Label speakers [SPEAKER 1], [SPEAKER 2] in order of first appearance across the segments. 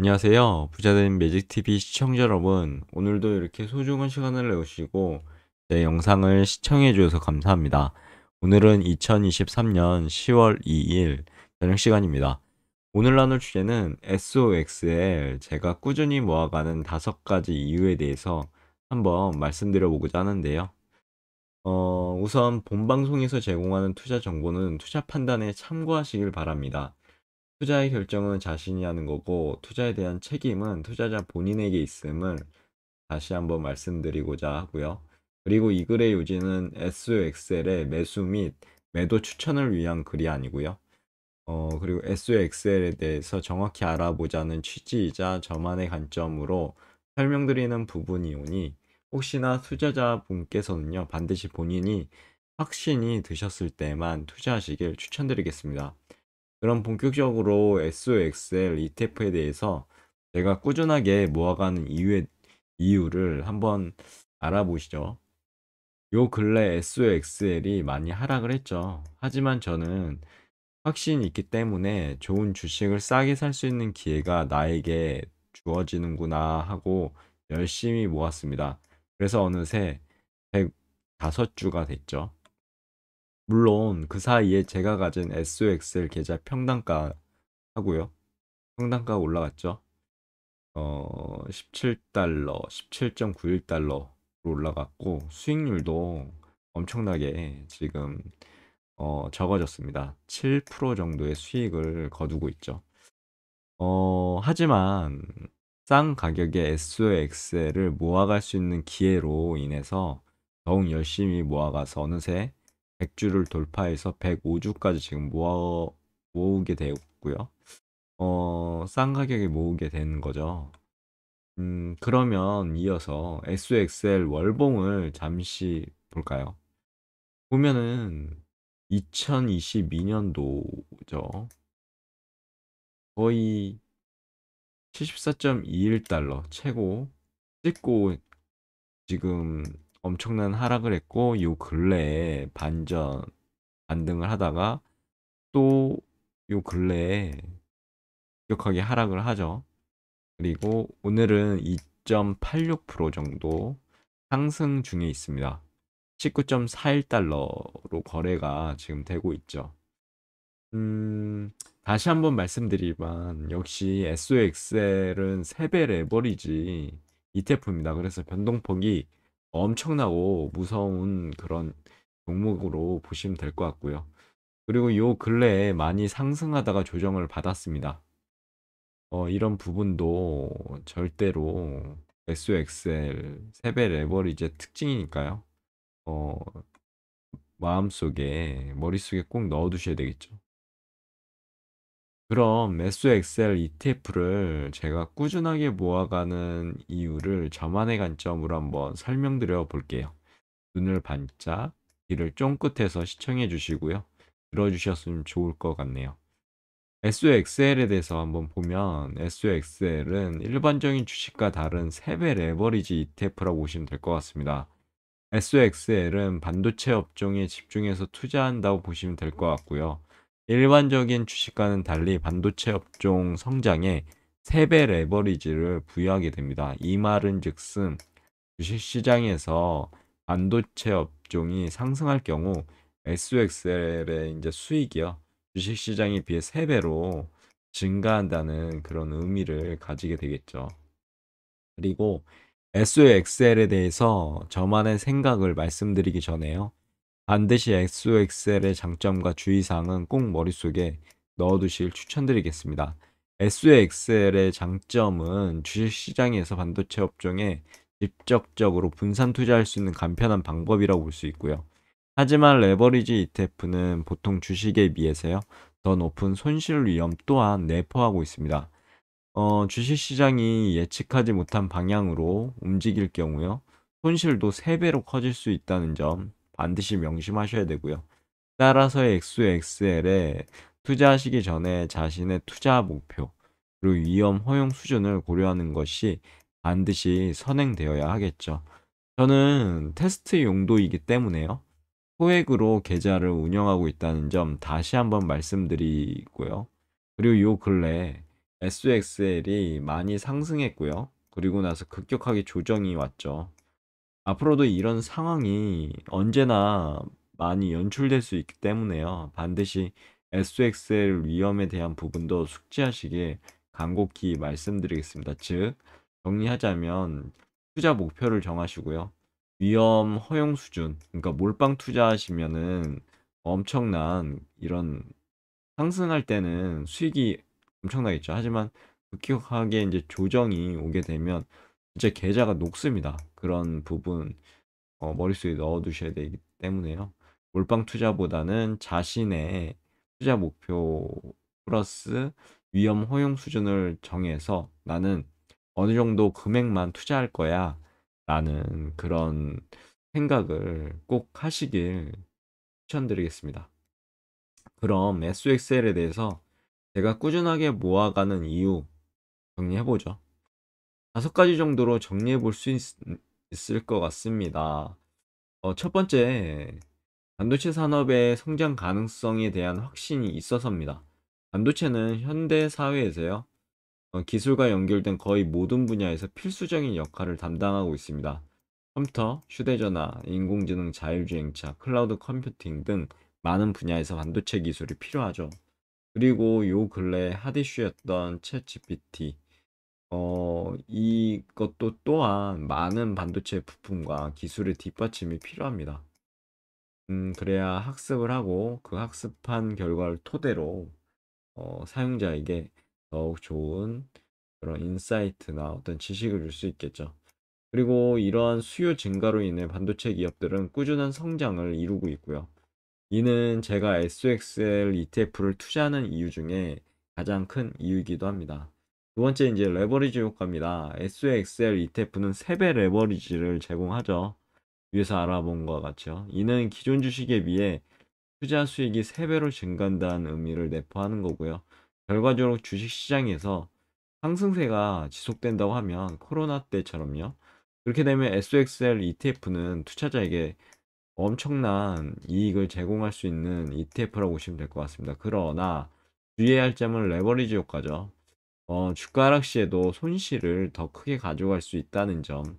[SPEAKER 1] 안녕하세요. 부자된 매직TV 시청자 여러분. 오늘도 이렇게 소중한 시간을 내주시고 제 영상을 시청해 주셔서 감사합니다. 오늘은 2023년 10월 2일 저녁 시간입니다. 오늘 나눌 주제는 s o x 에 제가 꾸준히 모아가는 다섯 가지 이유에 대해서 한번 말씀드려 보고자 하는데요. 어, 우선 본 방송에서 제공하는 투자 정보는 투자 판단에 참고하시길 바랍니다. 투자의 결정은 자신이 하는 거고 투자에 대한 책임은 투자자 본인에게 있음을 다시 한번 말씀드리고자 하고요. 그리고 이 글의 요지는 SOXL의 매수 및 매도 추천을 위한 글이 아니고요. 어, 그리고 SOXL에 대해서 정확히 알아보자는 취지이자 저만의 관점으로 설명드리는 부분이오니 혹시나 투자자 분께서는요 반드시 본인이 확신이 드셨을 때만 투자하시길 추천드리겠습니다. 그럼 본격적으로 SOXL ETF에 대해서 제가 꾸준하게 모아가는 이유의, 이유를 한번 알아보시죠. 요 근래 SOXL이 많이 하락을 했죠. 하지만 저는 확신이 있기 때문에 좋은 주식을 싸게 살 수 있는 기회가 나에게 주어지는구나 하고 열심히 모았습니다. 그래서 어느새 105주가 됐죠. 물론 그 사이에 제가 가진 SOXL 계좌 평단가 하고요. 평단가 올라갔죠. 어, 17달러, 17.91달러로 올라갔고 수익률도 엄청나게 지금 어, 적어졌습니다. 7% 정도의 수익을 거두고 있죠. 어, 하지만 싼 가격의 SOXL을 모아갈 수 있는 기회로 인해서 더욱 열심히 모아가서 어느새 100주를 돌파해서 105주까지 지금 모아, 모으게 되었고요. 어, 싼 가격에 모으게 된 거죠. 음, 그러면 이어서 SXL 월봉을 잠시 볼까요? 보면은 2022년도죠. 거의 74.21달러 최고 찍고 지금 엄청난 하락을 했고 요 근래에 반전 반등을 하다가 또 요 근래에 급격하게 하락을 하죠. 그리고 오늘은 2.86% 정도 상승 중에 있습니다. 19.41달러로 거래가 지금 되고 있죠. 음, 다시 한번 말씀드리지만 역시 SOXL은 3배 레버리지 이태프입니다. 그래서 변동폭이 엄청나고 무서운 그런 종목으로 보시면 될 것 같고요. 그리고 요 근래에 많이 상승하다가 조정을 받았습니다. 어, 이런 부분도 절대로 SOXL 세배 레버리지의 특징이니까요. 어, 마음속에 머릿속에 꼭 넣어두셔야 되겠죠. 그럼 SXL ETF를 제가 꾸준하게 모아가는 이유를 저만의 관점으로 한번 설명드려 볼게요. 눈을 반짝, 귀를 쫑긋해서 시청해 주시고요. 들어주셨으면 좋을 것 같네요. SOXL에 대해서 한번 보면 SOXL은 일반적인 주식과 다른 3배 레버리지 ETF라고 보시면 될 것 같습니다. SOXL은 반도체 업종에 집중해서 투자한다고 보시면 될 것 같고요. 일반적인 주식과는 달리 반도체 업종 성장에 3배 레버리지를 부여하게 됩니다. 이 말은 즉슨 주식시장에서 반도체 업종이 상승할 경우 SOXL의 이제 수익이요. 주식시장에 비해 3배로 증가한다는 그런 의미를 가지게 되겠죠. 그리고 SOXL에 대해서 저만의 생각을 말씀드리기 전에요. 반드시 SOXL의 장점과 주의사항은 꼭 머릿속에 넣어두실 추천드리겠습니다. SOXL의 장점은 주식시장에서 반도체 업종에 직접적으로 분산 투자할 수 있는 간편한 방법이라고 볼 수 있고요. 하지만 레버리지 ETF는 보통 주식에 비해서요. 더 높은 손실 위험 또한 내포하고 있습니다. 어, 주식시장이 예측하지 못한 방향으로 움직일 경우요. 손실도 3배로 커질 수 있다는 점 반드시 명심하셔야 되고요. 따라서 x x l 에 투자하시기 전에 자신의 투자 목표 그리고 위험 허용 수준을 고려하는 것이 반드시 선행되어야 하겠죠. 저는 테스트 용도이기 때문에요. 소액으로 계좌를 운영하고 있다는 점 다시 한번 말씀드리고요. 그리고 요 근래 SXL이 많이 상승했고요. 그리고 나서 급격하게 조정이 왔죠. 앞으로도 이런 상황이 언제나 많이 연출될 수 있기 때문에요. 반드시 SXL 위험에 대한 부분도 숙지하시길 간곡히 말씀드리겠습니다. 즉, 정리하자면 투자 목표를 정하시고요. 위험 허용 수준, 그러니까 몰빵 투자하시면은 엄청난 이런 상승할 때는 수익이 엄청나겠죠. 하지만 급격하게 이제 조정이 오게 되면 이제 계좌가 녹습니다. 그런 부분 어, 머릿속에 넣어두셔야 되기 때문에요. 몰빵 투자보다는 자신의 투자 목표 플러스 위험 허용 수준을 정해서 나는 어느 정도 금액만 투자할 거야 라는 그런 생각을 꼭 하시길 추천드리겠습니다. 그럼 SXL에 대해서 제가 꾸준하게 모아가는 이유 정리해보죠. 다섯 가지 정도로 정리해 볼 수 있을 것 같습니다. 어, 첫 번째, 반도체 산업의 성장 가능성에 대한 확신이 있어서입니다. 반도체는 현대 사회에서요, 어, 기술과 연결된 거의 모든 분야에서 필수적인 역할을 담당하고 있습니다. 컴퓨터, 휴대전화, 인공지능, 자율주행차, 클라우드 컴퓨팅 등 많은 분야에서 반도체 기술이 필요하죠. 그리고 요 근래 핫이슈였던 챗GPT, 어, 이것도 또한 많은 반도체 부품과 기술의 뒷받침이 필요합니다. 음, 그래야 학습을 하고 그 학습한 결과를 토대로 어, 사용자에게 더욱 좋은 그런 인사이트나 어떤 지식을 줄 수 있겠죠. 그리고 이러한 수요 증가로 인해 반도체 기업들은 꾸준한 성장을 이루고 있고요. 이는 제가 s x l ETF를 투자하는 이유 중에 가장 큰 이유이기도 합니다. 두 번째 이제 레버리지 효과입니다. SXL ETF는 3배 레버리지를 제공하죠. 위에서 알아본 것 같죠. 이는 기존 주식에 비해 투자 수익이 3배로 증가한다는 의미를 내포하는 거고요. 결과적으로 주식시장에서 상승세가 지속된다고 하면 코로나 때처럼요. 그렇게 되면 SXL ETF는 투자자에게 엄청난 이익을 제공할 수 있는 ETF라고 보시면 될 것 같습니다. 그러나 주의해야 할 점은 레버리지 효과죠. 어, 주가 락 시에도 손실을 더 크게 가져갈 수 있다는 점.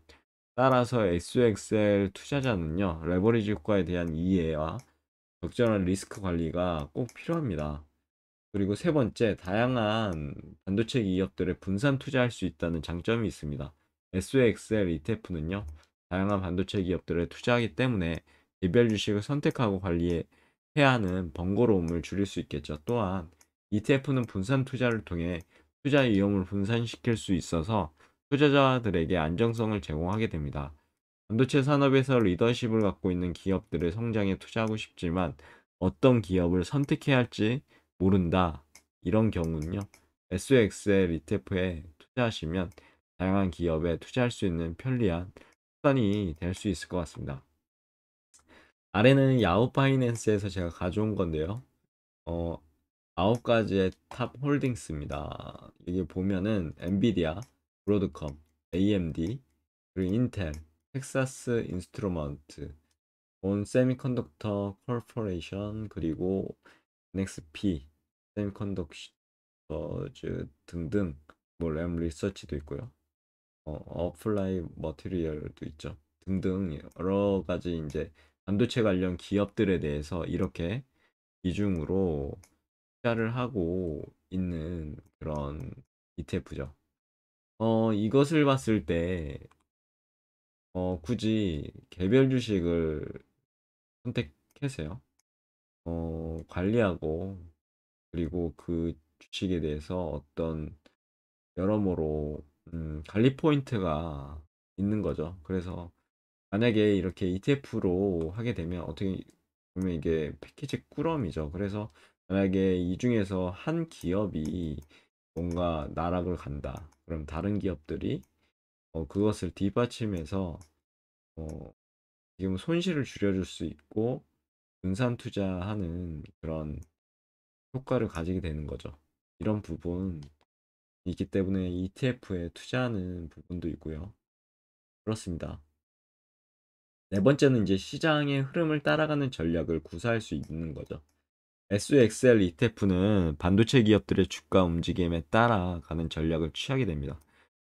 [SPEAKER 1] 따라서 SXL 투자자는요, 레버리지 효과에 대한 이해와 적절한 리스크 관리가 꼭 필요합니다. 그리고 세 번째, 다양한 반도체 기업들의 분산 투자할 수 있다는 장점이 있습니다. SXL ETF는요, 다양한 반도체 기업들에 투자하기 때문에 개별 주식을 선택하고 관리해야 하는 번거로움을 줄일 수 있겠죠. 또한 ETF는 분산 투자를 통해 투자 위험을 분산시킬 수 있어서 투자자들에게 안정성을 제공하게 됩니다. 반도체 산업에서 리더십을 갖고 있는 기업들의 성장에 투자하고 싶지만 어떤 기업을 선택해야 할지 모른다. 이런 경우는요. SOX의 리테프에 투자하시면 다양한 기업에 투자할 수 있는 편리한 수단이 될 수 있을 것 같습니다. 아래는 야후 파이낸스에서 제가 가져온 건데요. 어, 아홉 가지의 탑 홀딩스입니다. 여기 보면은 엔비디아, 브로드컴, AMD, 그리고 인텔, 텍사스 인스트루먼트, 온 세미컨덕터 컬퍼레이션 그리고 NXP, 세미컨덕터즈 등등 뭐램 리서치도 있고요. 어, 어플라이 머티리얼도 있죠. 등등 여러 가지 이제 반도체 관련 기업들에 대해서 이렇게 비중으로 투자를 하고 있는 그런 ETF죠. 어, 이것을 봤을 때, 어, 굳이 개별 주식을 선택해서요. 어, 관리하고, 그리고 그 주식에 대해서 어떤 여러모로 음, 관리 포인트가 있는 거죠. 그래서 만약에 이렇게 ETF로 하게 되면 어떻게 보면 이게 패키지 꾸러미죠. 그래서 만약에 이 중에서 한 기업이 뭔가 나락을 간다. 그럼 다른 기업들이 어, 그것을 뒷받침해서 어, 지금 손실을 줄여줄 수 있고 분산 투자하는 그런 효과를 가지게 되는 거죠. 이런 부분 있기 때문에 ETF에 투자하는 부분도 있고요. 그렇습니다. 네 번째는 이제 시장의 흐름을 따라가는 전략을 구사할 수 있는 거죠. SXL ETF는 반도체 기업들의 주가 움직임에 따라가는 전략을 취하게 됩니다.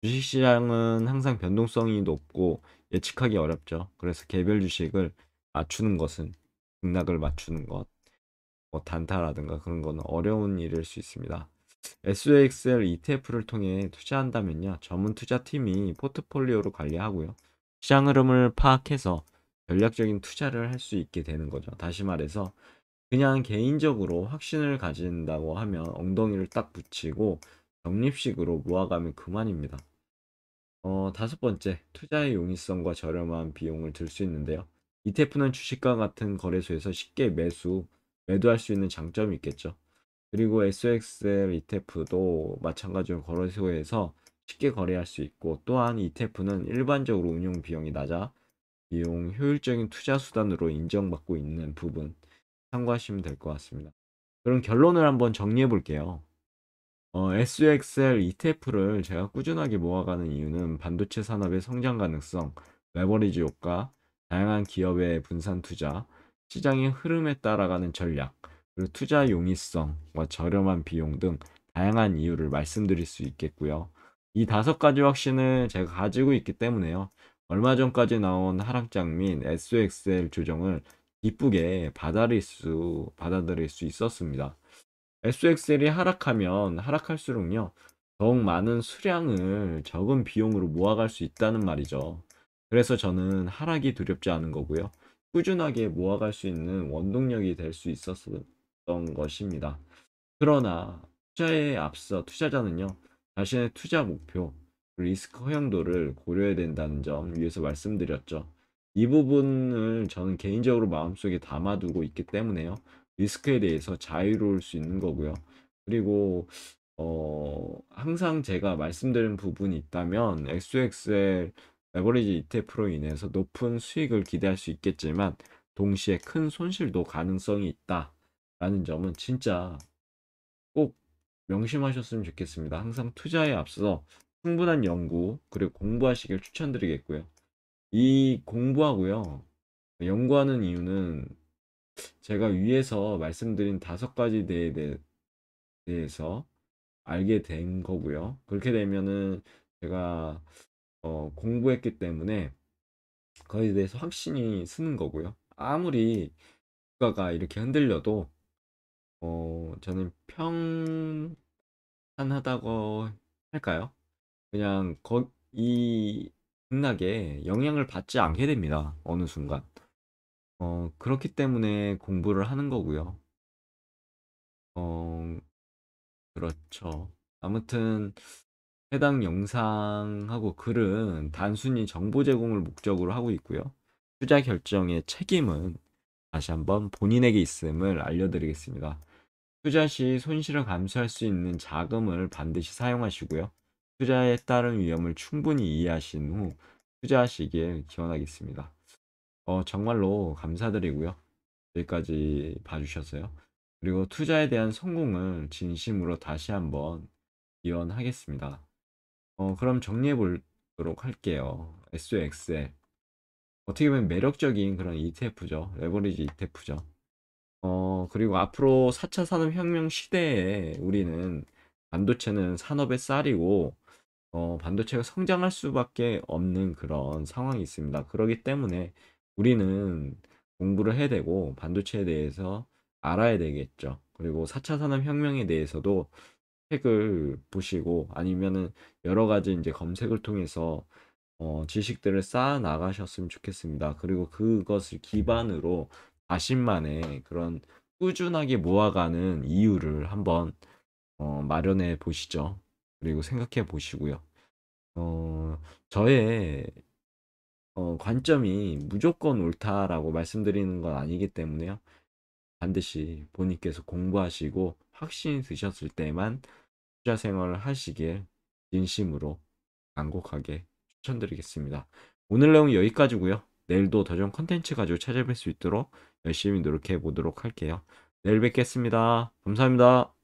[SPEAKER 1] 주식시장은 항상 변동성이 높고 예측하기 어렵죠. 그래서 개별 주식을 맞추는 것은 등락을 맞추는 것, 뭐 단타라든가 그런 건 어려운 일일 수 있습니다. SXL ETF를 통해 투자한다면요. 전문 투자팀이 포트폴리오로 관리하고요. 시장 흐름을 파악해서 전략적인 투자를 할 수 있게 되는 거죠. 다시 말해서 그냥 개인적으로 확신을 가진다고 하면 엉덩이를 딱 붙이고 적립식으로 모아가면 그만입니다. 어, 다섯 번째, 투자의 용이성과 저렴한 비용을 들 수 있는데요. ETF는 주식과 같은 거래소에서 쉽게 매수, 매도할 수 있는 장점이 있겠죠. 그리고 s x l ETF도 마찬가지로 거래소에서 쉽게 거래할 수 있고 또한 ETF는 일반적으로 운용 비용이 낮아 비용 효율적인 투자 수단으로 인정받고 있는 부분 참고하시면 될 것 같습니다. 그럼 결론을 한번 정리해 볼게요. 어, SUXL ETF를 제가 꾸준하게 모아가는 이유는 반도체 산업의 성장 가능성, 레버리지 효과, 다양한 기업의 분산 투자, 시장의 흐름에 따라가는 전략, 그리고 투자 용이성과 저렴한 비용 등 다양한 이유를 말씀드릴 수 있겠고요. 이 다섯 가지 확신을 제가 가지고 있기 때문에요. 얼마 전까지 나온 하락장 및 SOXL 조정을 이쁘게 받아들일 수, 받아들일 수 있었습니다. SXL이 하락하면 하락할수록요, 더욱 많은 수량을 적은 비용으로 모아갈 수 있다는 말이죠. 그래서 저는 하락이 두렵지 않은 거고요. 꾸준하게 모아갈 수 있는 원동력이 될 수 있었던 것입니다. 그러나 투자에 앞서 투자자는요, 자신의 투자 목표, 리스크 허용도를 고려해야 된다는 점 위에서 말씀드렸죠. 이 부분을 저는 개인적으로 마음속에 담아두고 있기 때문에요. 리스크에 대해서 자유로울 수 있는 거고요. 그리고 어, 항상 제가 말씀드린 부분이 있다면 x x l 레버리지 이테프로 인해서 높은 수익을 기대할 수 있겠지만 동시에 큰 손실도 가능성이 있다라는 점은 진짜 꼭 명심하셨으면 좋겠습니다. 항상 투자에 앞서 충분한 연구 그리고 공부하시길 추천드리겠고요. 이 공부하고요. 연구하는 이유는 제가 위에서 말씀드린 다섯 가지 대에 대해서 알게 된 거고요. 그렇게 되면은 제가 어, 공부했기 때문에 거기에 대해서 확신이 쓰는 거고요. 아무리 국가가 이렇게 흔들려도 어, 저는 평탄하다고 할까요? 그냥 거, 이 극락에 영향을 받지 않게 됩니다. 어느 순간. 어, 그렇기 때문에 공부를 하는 거고요. 어, 그렇죠. 아무튼 해당 영상하고 글은 단순히 정보 제공을 목적으로 하고 있고요. 투자 결정의 책임은 다시 한번 본인에게 있음을 알려드리겠습니다. 투자 시 손실을 감수할 수 있는 자금을 반드시 사용하시고요. 투자에 따른 위험을 충분히 이해하신 후 투자하시길 기원하겠습니다. 어, 정말로 감사드리고요. 여기까지 봐주셨어요. 그리고 투자에 대한 성공을 진심으로 다시 한번 기원하겠습니다. 어, 그럼 정리해 보도록 할게요. SOXL. 어떻게 보면 매력적인 그런 ETF죠. 레버리지 ETF죠. 어, 그리고 앞으로 4차 산업혁명 시대에 우리는 반도체는 산업의 쌀이고 어, 반도체가 성장할 수밖에 없는 그런 상황이 있습니다. 그러기 때문에 우리는 공부를 해야 되고 반도체에 대해서 알아야 되겠죠. 그리고 4차 산업혁명에 대해서도 책을 보시고 아니면은 여러 가지 이제 검색을 통해서 어, 지식들을 쌓아 나가셨으면 좋겠습니다. 그리고 그것을 기반으로 자신만의 그런 꾸준하게 모아가는 이유를 한번 어, 마련해 보시죠. 그리고 생각해 보시고요. 어, 저의 어, 관점이 무조건 옳다라고 말씀드리는 건 아니기 때문에요. 반드시 본인께서 공부하시고 확신이 드셨을 때만 투자 생활을 하시길 진심으로 간곡하게 추천드리겠습니다. 오늘 내용 은 여기까지고요. 내일도 더 좋은 컨텐츠 가지고 찾아뵐 수 있도록 열심히 노력해 보도록 할게요. 내일 뵙겠습니다. 감사합니다.